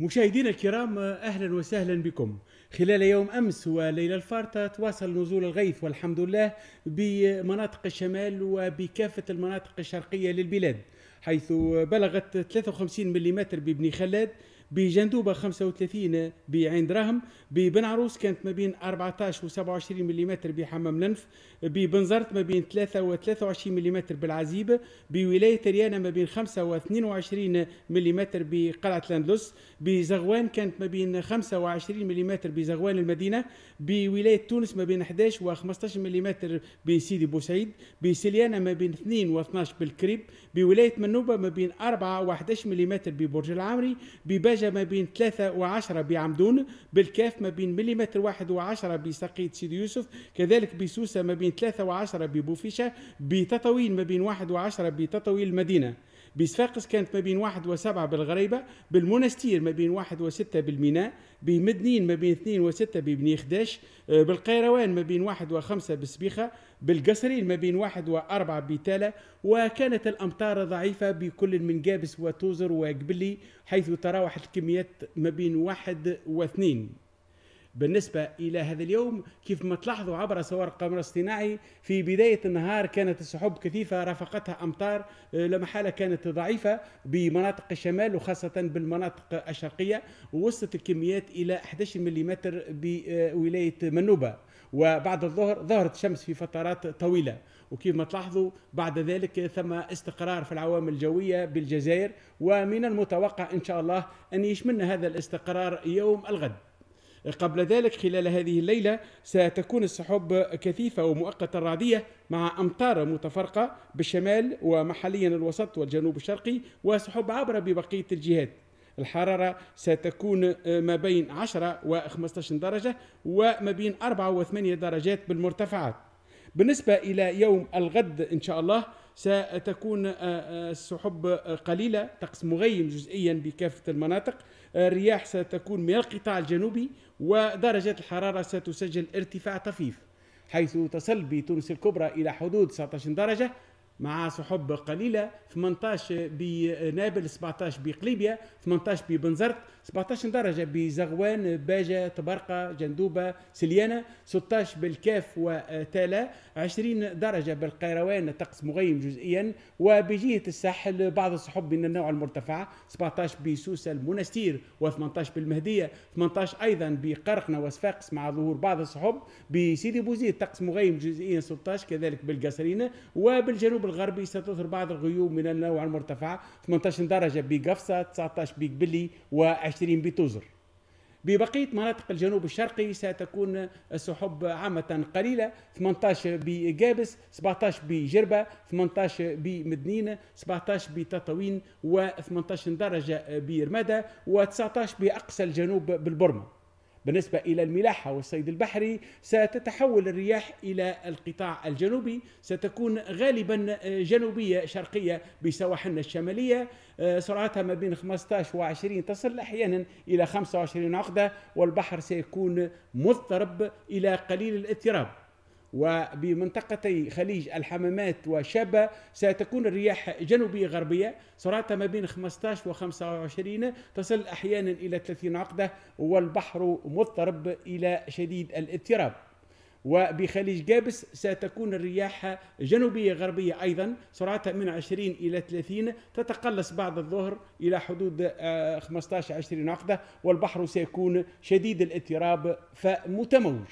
مشاهدينا الكرام اهلا وسهلا بكم خلال يوم امس وليله الفارطه تواصل نزول الغيث والحمد لله بمناطق الشمال وبكافه المناطق الشرقيه للبلاد حيث بلغت 53 ملم بابن خلاد بجندوبه 35 بعين دراهم ببن عروس كانت ما بين 14 و 27 ملم بحمام لنف ببنزرت ما بين 3 و 23 ملم بالعزيبه بولايه ريانه ما بين 5 و 22 ملم بقلعه الاندلس بزغوان كانت ما بين 25 ملم بزغوان المدينه بولايه تونس ما بين 11 و 15 ملم بسيدي بوسعيد بسليانه ما بين 2 و 12 بالكريب بولايه منوبه ما بين 4 و 11 ملم ببرج العامري بباج حاجة ما بين 3 و10 بعمدون بالكاف ما بين مليمتر واحد و10 بسقيت سيدي يوسف كذلك بسوسة ما بين 3 و10 ببوفيشة بتطاوين ما بين واحد و10 بتطاويل المدينة بصفاقس كانت ما بين واحد وسبعة بالغريبة بالمنستير ما بين واحد وستة بالميناء بمدنين ما بين اثنين وستة ببني خداش آه، بالقيروان ما بين واحد وخمسة بالسبيخة بالقصرين ما بين واحد وأربعة بتالة وكانت الأمطار ضعيفة بكل من جابس وتوزر وقبلي حيث تراوحت الكميات ما بين واحد واثنين بالنسبة إلى هذا اليوم كيف ما تلاحظوا عبر صور القمر الصناعي في بداية النهار كانت السحب كثيفة رافقتها أمطار آه، لمحالة كانت ضعيفة بمناطق الشمال وخاصة بالمناطق الشرقية ووصلت الكميات إلى 11 ملم بولاية منوبة وبعد الظهر ظهرت الشمس في فترات طويلة وكيف ما تلاحظوا بعد ذلك ثم استقرار في العوامل الجوية بالجزائر ومن المتوقع إن شاء الله أن يشملنا هذا الاستقرار يوم الغد قبل ذلك خلال هذه الليلة ستكون السحب كثيفة ومؤقتة رعدية مع أمطار متفرقة بالشمال ومحليا الوسط والجنوب الشرقي وسحب عبر ببقية الجهات الحرارة ستكون ما بين 10 و 15 درجة وما بين 4 و 8 درجات بالمرتفعات بالنسبة إلى يوم الغد إن شاء الله ستكون آه، آه، السحب قليلة طقس مغيم جزئيا بكافة المناطق آه، الرياح ستكون من القطاع الجنوبي ودرجات الحرارة ستسجل ارتفاع طفيف حيث تصل بتونس الكبرى إلى حدود 19 درجة مع صحب قليله 18 بنابل 17 بقليبيا 18 ببنزرت 17 درجه بزغوان باجه تبرقه جندوبه سليانه 16 بالكاف وتالا 20 درجه بالقيروان طقس مغيم جزئيا وبجهه الساحل بعض الصحب من النوع المرتفع 17 بسوسه المنستير و18 بالمهديه 18 ايضا بقرقنه وصفاقس مع ظهور بعض الصحب بسيدي بوزيد طقس مغيم جزئيا 16 كذلك بالقصرينه وبالجنوب الغربي ستظهر بعض الغيوم من النوع المرتفع 18 درجة بقفصة 19 بقبلي و20 بتوزر ببقية مناطق الجنوب الشرقي ستكون السحب عامة قليلة 18 بجابس 17 بجربة 18 بمدنينة 17 بتطاوين و18 درجة برمادة و19 بأقصى الجنوب بالبرمة بالنسبة إلى الملاحة والصيد البحري ستتحول الرياح إلى القطاع الجنوبي ستكون غالبا آه، جنوبية شرقية بسواحلنا الشمالية آه، سرعتها ما بين 15 و 20 تصل أحيانا إلى 25 عقدة والبحر سيكون مضطرب إلى قليل الاضطراب وبمنطقتي خليج الحمامات وشابة ستكون الرياح جنوبية غربية سرعتها ما بين 15 و 25 تصل أحيانا إلى 30 عقدة والبحر مضطرب إلى شديد الاضطراب وبخليج جابس ستكون الرياح جنوبية غربية أيضا سرعتها من 20 إلى 30 تتقلص بعد الظهر إلى حدود 15-20 آه، عقدة والبحر سيكون شديد الاضطراب فمتموج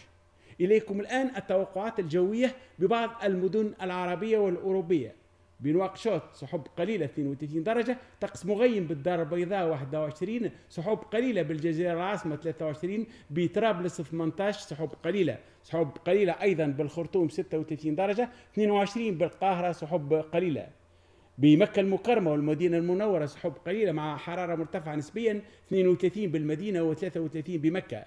إليكم الآن التوقعات الجوية ببعض المدن العربية والأوروبية بنواقشوت سحب قليلة 32 درجة طقس مغيم بالدار البيضاء 21 سحب قليلة بالجزيرة العاصمة 23 بطرابلس 18 سحب قليلة سحب قليلة أيضا بالخرطوم 36 درجة 22 بالقاهرة سحب قليلة بمكة المكرمة والمدينة المنورة سحب قليلة مع حرارة مرتفعة نسبيا 32 بالمدينة و33 بمكة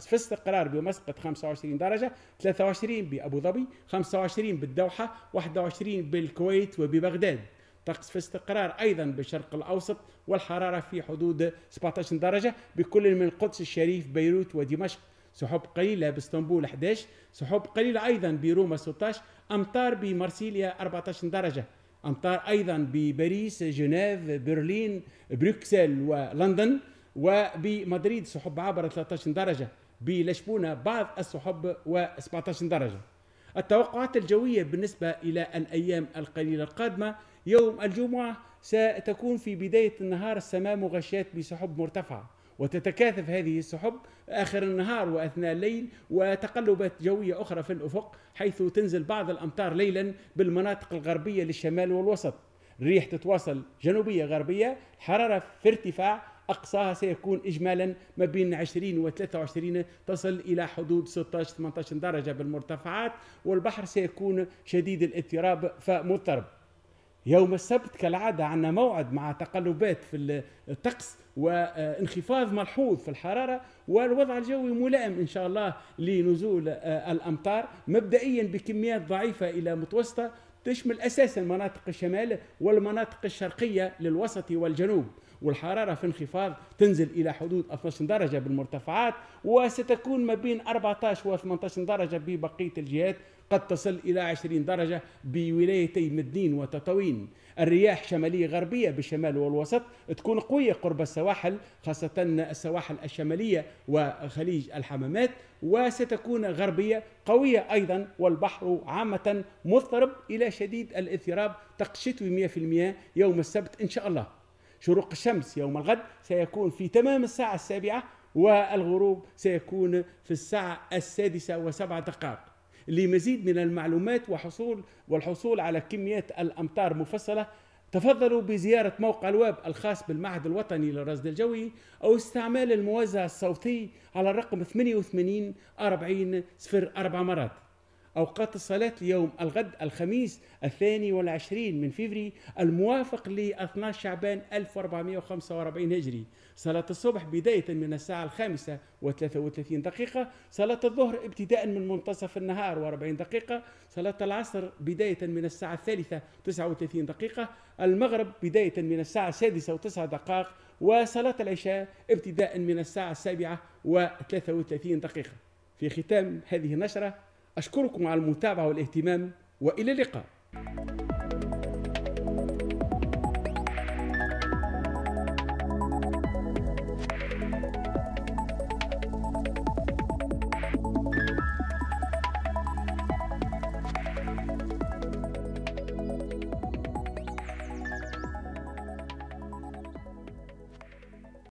في استقرار بمسقط 25 درجة 23 بأبو ظبي 25 بالدوحة 21 بالكويت وببغداد طقس في استقرار أيضا بالشرق الأوسط والحرارة في حدود 17 درجة بكل من القدس الشريف بيروت ودمشق سحب قليلة باسطنبول 11 سحب قليلة أيضا بروما 16 أمطار بمارسيليا 14 درجة أمطار أيضا بباريس جنيف برلين بروكسل ولندن وبمدريد سحب عبر 13 درجة بلشبونة بعض السحب و17 درجة التوقعات الجوية بالنسبة إلى الأيام القليلة القادمة يوم الجمعة ستكون في بداية النهار السماء مغشاة بسحب مرتفعة وتتكاثف هذه السحب آخر النهار وأثناء الليل وتقلبات جوية أخرى في الأفق حيث تنزل بعض الأمطار ليلا بالمناطق الغربية للشمال والوسط الريح تتواصل جنوبية غربية الحرارة في ارتفاع أقصاها سيكون إجمالا ما بين 20 و 23 تصل إلى حدود 16 18 درجة بالمرتفعات والبحر سيكون شديد الاضطراب فمضطرب يوم السبت كالعادة عندنا موعد مع تقلبات في الطقس وانخفاض ملحوظ في الحرارة والوضع الجوي ملائم إن شاء الله لنزول آه، الأمطار مبدئيا بكميات ضعيفة إلى متوسطة تشمل أساسا مناطق الشمال والمناطق الشرقية للوسط والجنوب والحرارة في انخفاض تنزل إلى حدود 12 درجة بالمرتفعات وستكون ما بين 14 و 18 درجة ببقية الجهات قد تصل إلى 20 درجة بولايتي مدنين وتطاوين الرياح شمالية غربية بالشمال والوسط تكون قوية قرب السواحل خاصة السواحل الشمالية وخليج الحمامات وستكون غربية قوية أيضا والبحر عامة مضطرب إلى شديد الاضطراب تقشطوي 100% يوم السبت إن شاء الله شروق الشمس يوم الغد سيكون في تمام الساعة السابعة والغروب سيكون في الساعة السادسة وسبعة دقائق لمزيد من المعلومات وحصول والحصول على كميات الأمطار مفصلة تفضلوا بزيارة موقع الويب الخاص بالمعهد الوطني للرصد الجوي أو استعمال الموزع الصوتي على الرقم 88 40 04 مرات أوقات الصلاة ليوم الغد الخميس الثاني والعشرين من فيفري الموافق ل 12 شعبان 1445 هجري صلاة الصبح بداية من الساعة الخامسة و33 دقيقة صلاة الظهر ابتداء من منتصف النهار و40 دقيقة صلاة العصر بداية من الساعة الثالثة 39 دقيقة المغرب بداية من الساعة السادسة السادسة و9 دقائق وصلاة العشاء ابتداء من الساعة السابعة و33 دقيقة في ختام هذه النشرة أشكركم على المتابعة والاهتمام وإلى اللقاء